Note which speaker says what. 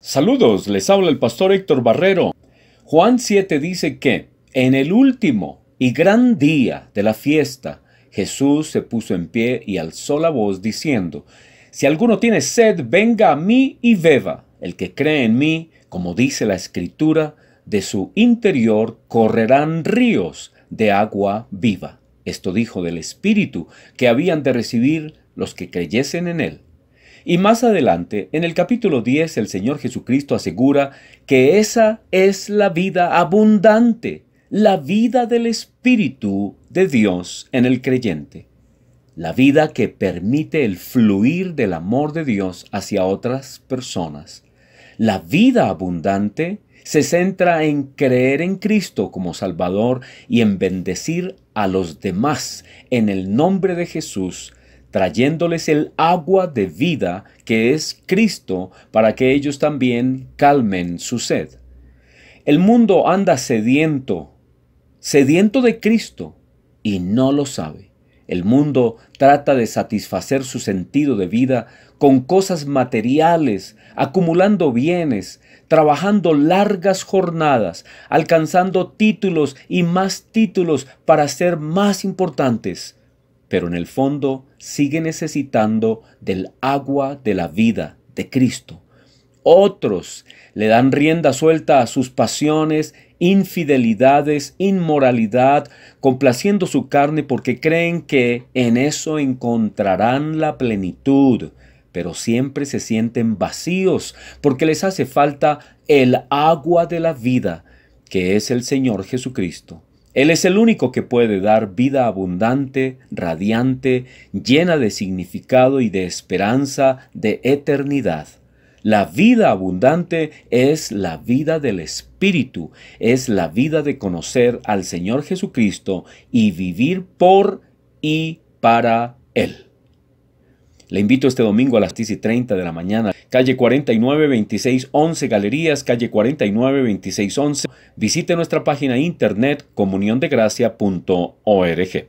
Speaker 1: Saludos, les habla el pastor Héctor Barrero. Juan 7 dice que en el último y gran día de la fiesta, Jesús se puso en pie y alzó la voz diciendo, Si alguno tiene sed, venga a mí y beba. El que cree en mí, como dice la escritura, de su interior correrán ríos de agua viva. Esto dijo del Espíritu que habían de recibir los que creyesen en él y más adelante, en el capítulo 10, el Señor Jesucristo asegura que esa es la vida abundante, la vida del Espíritu de Dios en el creyente. La vida que permite el fluir del amor de Dios hacia otras personas. La vida abundante se centra en creer en Cristo como Salvador y en bendecir a los demás en el nombre de Jesús trayéndoles el agua de vida que es Cristo, para que ellos también calmen su sed. El mundo anda sediento, sediento de Cristo, y no lo sabe. El mundo trata de satisfacer su sentido de vida con cosas materiales, acumulando bienes, trabajando largas jornadas, alcanzando títulos y más títulos para ser más importantes pero en el fondo sigue necesitando del agua de la vida de Cristo. Otros le dan rienda suelta a sus pasiones, infidelidades, inmoralidad, complaciendo su carne porque creen que en eso encontrarán la plenitud, pero siempre se sienten vacíos porque les hace falta el agua de la vida, que es el Señor Jesucristo. Él es el único que puede dar vida abundante, radiante, llena de significado y de esperanza de eternidad. La vida abundante es la vida del Espíritu, es la vida de conocer al Señor Jesucristo y vivir por y para Él. Le invito este domingo a las 10 y 30 de la mañana, calle 49 11 Galerías, calle 49 492611. Visite nuestra página internet comuniondegracia.org.